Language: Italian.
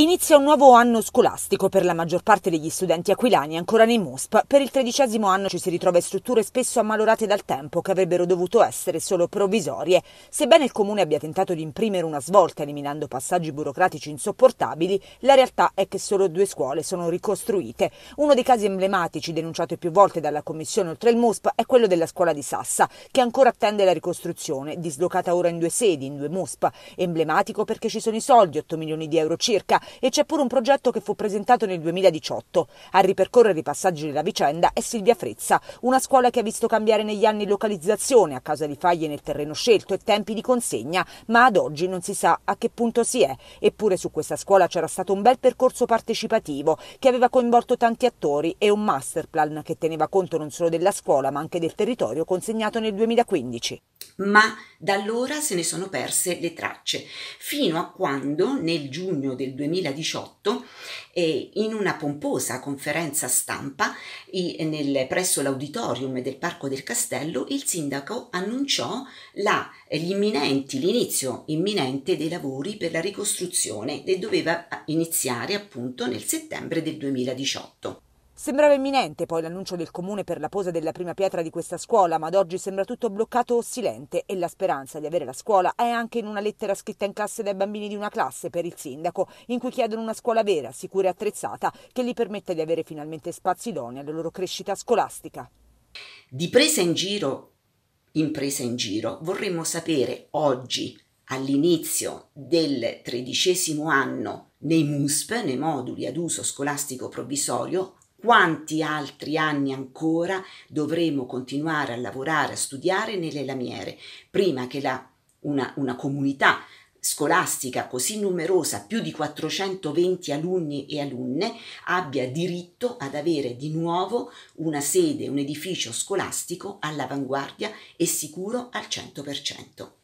Inizia un nuovo anno scolastico per la maggior parte degli studenti aquilani ancora nei MUSP. Per il tredicesimo anno ci si ritrova in strutture spesso ammalorate dal tempo che avrebbero dovuto essere solo provvisorie. Sebbene il comune abbia tentato di imprimere una svolta eliminando passaggi burocratici insopportabili, la realtà è che solo due scuole sono ricostruite. Uno dei casi emblematici denunciato più volte dalla commissione oltre il MUSP è quello della scuola di Sassa, che ancora attende la ricostruzione, dislocata ora in due sedi, in due MUSP. Emblematico perché ci sono i soldi, 8 milioni di euro circa, e c'è pure un progetto che fu presentato nel 2018. A ripercorrere i passaggi della vicenda è Silvia Frezza, una scuola che ha visto cambiare negli anni localizzazione a causa di faglie nel terreno scelto e tempi di consegna, ma ad oggi non si sa a che punto si è. Eppure su questa scuola c'era stato un bel percorso partecipativo che aveva coinvolto tanti attori e un master plan che teneva conto non solo della scuola ma anche del territorio consegnato nel 2015. Ma da allora se ne sono perse le tracce, fino a quando nel giugno del 2015 2018 eh, in una pomposa conferenza stampa i, nel, presso l'auditorium del Parco del Castello il sindaco annunciò la, l'inizio imminente dei lavori per la ricostruzione che doveva iniziare appunto nel settembre del 2018. Sembrava imminente poi l'annuncio del comune per la posa della prima pietra di questa scuola, ma ad oggi sembra tutto bloccato o silente e la speranza di avere la scuola è anche in una lettera scritta in classe dai bambini di una classe per il sindaco, in cui chiedono una scuola vera, sicura e attrezzata che gli permetta di avere finalmente spazi idonei alla loro crescita scolastica. Di presa in giro in presa in giro vorremmo sapere oggi all'inizio del tredicesimo anno nei MUSP, nei moduli ad uso scolastico provvisorio, quanti altri anni ancora dovremo continuare a lavorare, a studiare nelle lamiere, prima che la, una, una comunità scolastica così numerosa, più di 420 alunni e alunne, abbia diritto ad avere di nuovo una sede, un edificio scolastico all'avanguardia e sicuro al 100%.